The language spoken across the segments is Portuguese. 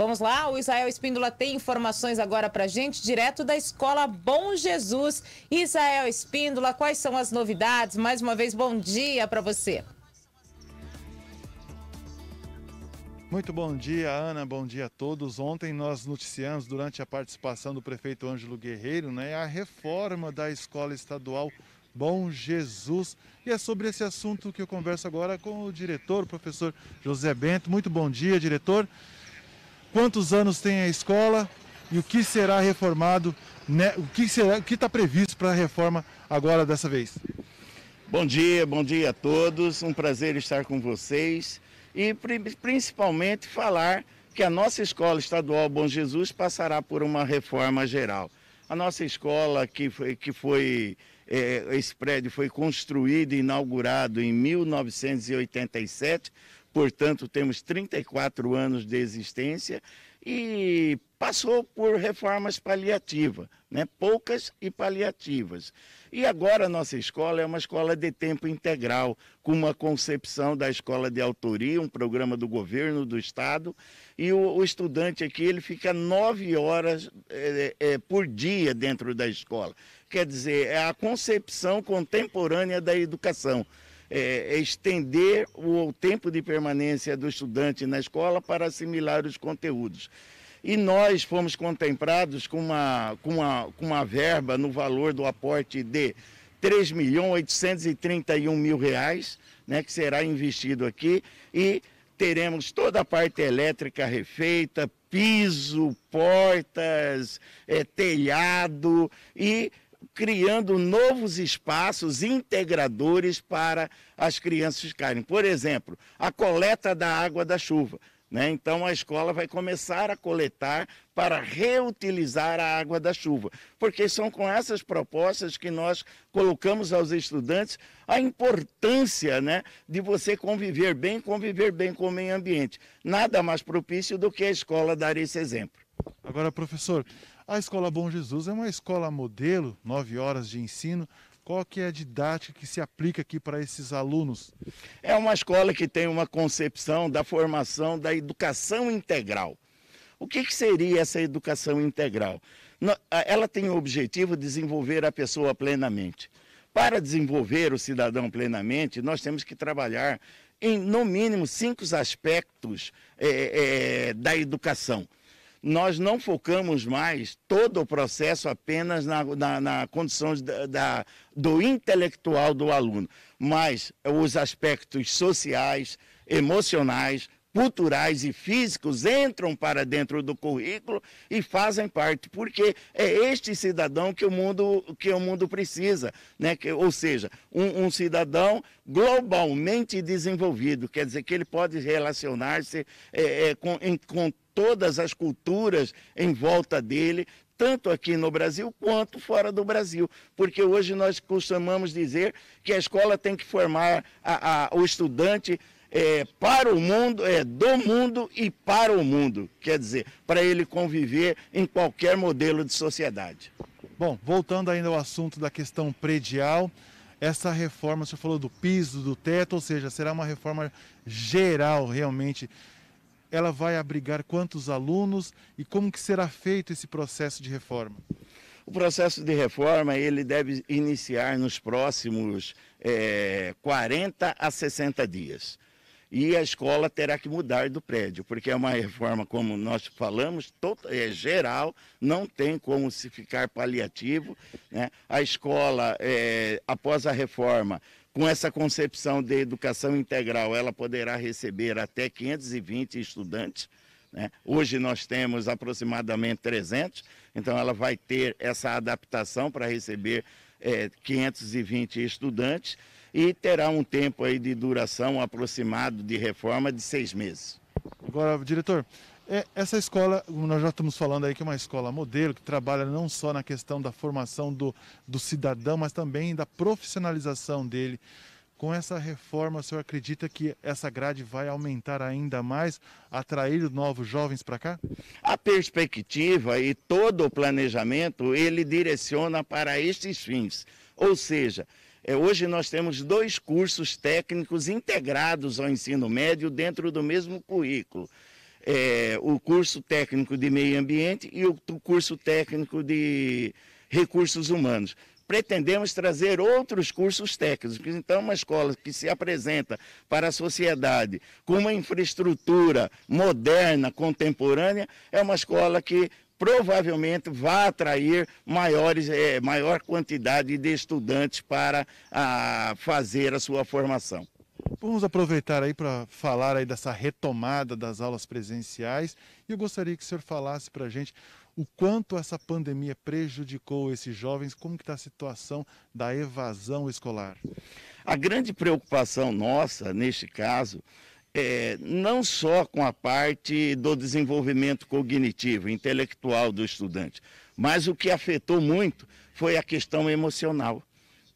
Vamos lá, o Israel Espíndola tem informações agora para gente, direto da Escola Bom Jesus. Israel Espíndola, quais são as novidades? Mais uma vez, bom dia para você. Muito bom dia, Ana. Bom dia a todos. Ontem nós noticiamos, durante a participação do prefeito Ângelo Guerreiro, né, a reforma da escola estadual Bom Jesus. E é sobre esse assunto que eu converso agora com o diretor, o professor José Bento. Muito bom dia, diretor quantos anos tem a escola e o que será reformado, né, o que está previsto para a reforma agora dessa vez. Bom dia, bom dia a todos. Um prazer estar com vocês e principalmente falar que a nossa escola estadual Bom Jesus passará por uma reforma geral. A nossa escola que foi, que foi é, esse prédio foi construído e inaugurado em 1987, Portanto, temos 34 anos de existência e passou por reformas paliativas, né? poucas e paliativas. E agora a nossa escola é uma escola de tempo integral, com uma concepção da escola de autoria, um programa do governo, do Estado, e o, o estudante aqui ele fica nove horas é, é, é por dia dentro da escola. Quer dizer, é a concepção contemporânea da educação. É, é, estender o tempo de permanência do estudante na escola para assimilar os conteúdos. E nós fomos contemplados com uma, com uma, com uma verba no valor do aporte de R$ milhões mil reais, né, que será investido aqui, e teremos toda a parte elétrica refeita, piso, portas, é, telhado e criando novos espaços integradores para as crianças ficarem. Por exemplo, a coleta da água da chuva. Né? Então a escola vai começar a coletar para reutilizar a água da chuva, porque são com essas propostas que nós colocamos aos estudantes a importância né, de você conviver bem, conviver bem com o meio ambiente. Nada mais propício do que a escola dar esse exemplo. Agora, professor, a Escola Bom Jesus é uma escola modelo, nove horas de ensino. Qual que é a didática que se aplica aqui para esses alunos? É uma escola que tem uma concepção da formação da educação integral. O que, que seria essa educação integral? Ela tem o objetivo de desenvolver a pessoa plenamente. Para desenvolver o cidadão plenamente, nós temos que trabalhar em, no mínimo, cinco aspectos é, é, da educação nós não focamos mais todo o processo apenas na, na, na condição de, da, do intelectual do aluno, mas os aspectos sociais, emocionais, culturais e físicos entram para dentro do currículo e fazem parte, porque é este cidadão que o mundo, que o mundo precisa, né? que, ou seja, um, um cidadão globalmente desenvolvido, quer dizer que ele pode relacionar-se é, é, com, em, com todas as culturas em volta dele, tanto aqui no Brasil quanto fora do Brasil, porque hoje nós costumamos dizer que a escola tem que formar a, a, o estudante é, para o mundo, é do mundo e para o mundo. Quer dizer, para ele conviver em qualquer modelo de sociedade. Bom, voltando ainda ao assunto da questão predial, essa reforma, você falou do piso, do teto, ou seja, será uma reforma geral realmente. Ela vai abrigar quantos alunos e como que será feito esse processo de reforma? O processo de reforma ele deve iniciar nos próximos é, 40 a 60 dias e a escola terá que mudar do prédio, porque é uma reforma, como nós falamos, total, é geral, não tem como se ficar paliativo. Né? A escola, é, após a reforma, com essa concepção de educação integral, ela poderá receber até 520 estudantes. Né? Hoje nós temos aproximadamente 300, então ela vai ter essa adaptação para receber é, 520 estudantes e terá um tempo aí de duração aproximado de reforma de seis meses. Agora, diretor, é, essa escola, nós já estamos falando aí que é uma escola modelo, que trabalha não só na questão da formação do, do cidadão, mas também da profissionalização dele. Com essa reforma, o senhor acredita que essa grade vai aumentar ainda mais, atrair novos jovens para cá? A perspectiva e todo o planejamento, ele direciona para estes fins. Ou seja, é, hoje nós temos dois cursos técnicos integrados ao ensino médio dentro do mesmo currículo. É, o curso técnico de meio ambiente e o, o curso técnico de recursos humanos. Pretendemos trazer outros cursos técnicos. Então, é uma escola que se apresenta para a sociedade com uma infraestrutura moderna, contemporânea, é uma escola que provavelmente vai atrair maiores, é, maior quantidade de estudantes para a, ah, fazer a sua formação. Vamos aproveitar aí para falar aí dessa retomada das aulas presenciais e eu gostaria que o senhor falasse para a gente o quanto essa pandemia prejudicou esses jovens, como que está a situação da evasão escolar. A grande preocupação nossa, neste caso, é, não só com a parte do desenvolvimento cognitivo, intelectual do estudante, mas o que afetou muito foi a questão emocional,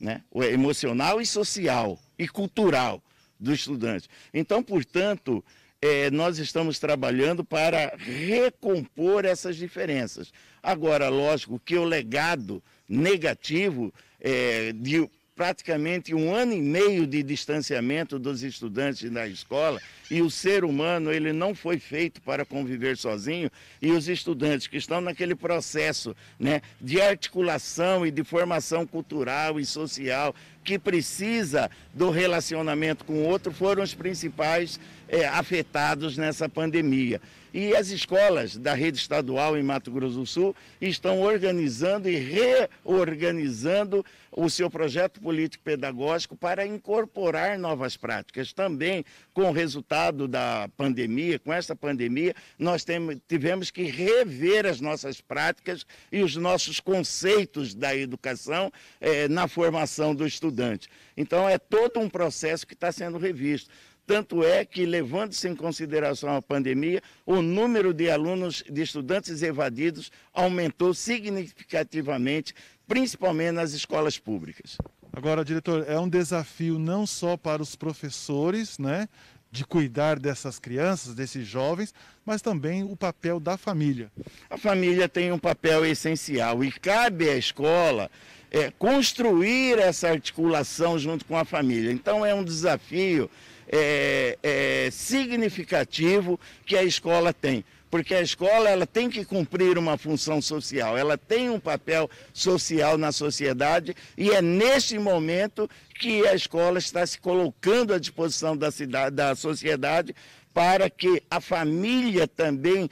né? o emocional e social e cultural do estudante. Então, portanto, é, nós estamos trabalhando para recompor essas diferenças. Agora, lógico que o legado negativo é, de praticamente um ano e meio de distanciamento dos estudantes na escola e o ser humano ele não foi feito para conviver sozinho e os estudantes que estão naquele processo né, de articulação e de formação cultural e social que precisa do relacionamento com o outro foram os principais é, afetados nessa pandemia. E as escolas da rede estadual em Mato Grosso do Sul estão organizando e reorganizando o seu projeto político-pedagógico para incorporar novas práticas. Também com o resultado da pandemia, com esta pandemia, nós tivemos que rever as nossas práticas e os nossos conceitos da educação eh, na formação do estudante. Então, é todo um processo que está sendo revisto. Tanto é que, levando-se em consideração a pandemia, o número de alunos, de estudantes evadidos, aumentou significativamente, principalmente nas escolas públicas. Agora, diretor, é um desafio não só para os professores, né, de cuidar dessas crianças, desses jovens, mas também o papel da família. A família tem um papel essencial e cabe à escola é, construir essa articulação junto com a família. Então, é um desafio é, é, significativo que a escola tem. Porque a escola ela tem que cumprir uma função social, ela tem um papel social na sociedade e é neste momento que a escola está se colocando à disposição da, cidade, da sociedade para que a família também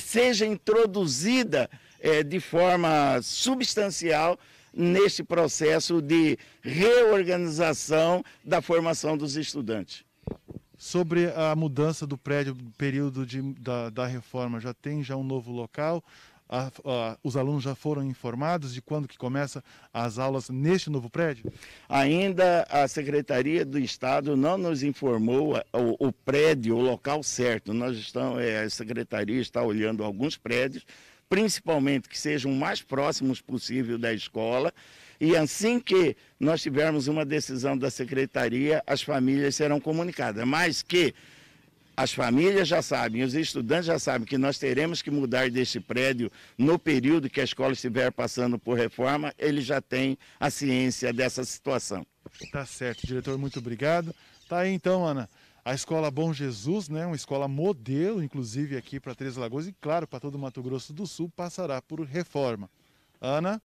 seja introduzida é, de forma substancial neste processo de reorganização da formação dos estudantes. Sobre a mudança do prédio, período de, da, da reforma, já tem já um novo local? A, a, os alunos já foram informados de quando que começa as aulas neste novo prédio? Ainda a Secretaria do Estado não nos informou a, o, o, prédio, o local certo. Nós estamos, é, a Secretaria está olhando alguns prédios, principalmente que sejam mais próximos possível da escola e assim que nós tivermos uma decisão da secretaria, as famílias serão comunicadas. Mas que as famílias já sabem, os estudantes já sabem que nós teremos que mudar deste prédio no período que a escola estiver passando por reforma, eles já têm a ciência dessa situação. Tá certo, diretor, muito obrigado. Tá aí então, Ana. A escola Bom Jesus, né, uma escola modelo, inclusive aqui para Três Lagoas e, claro, para todo o Mato Grosso do Sul, passará por reforma. Ana?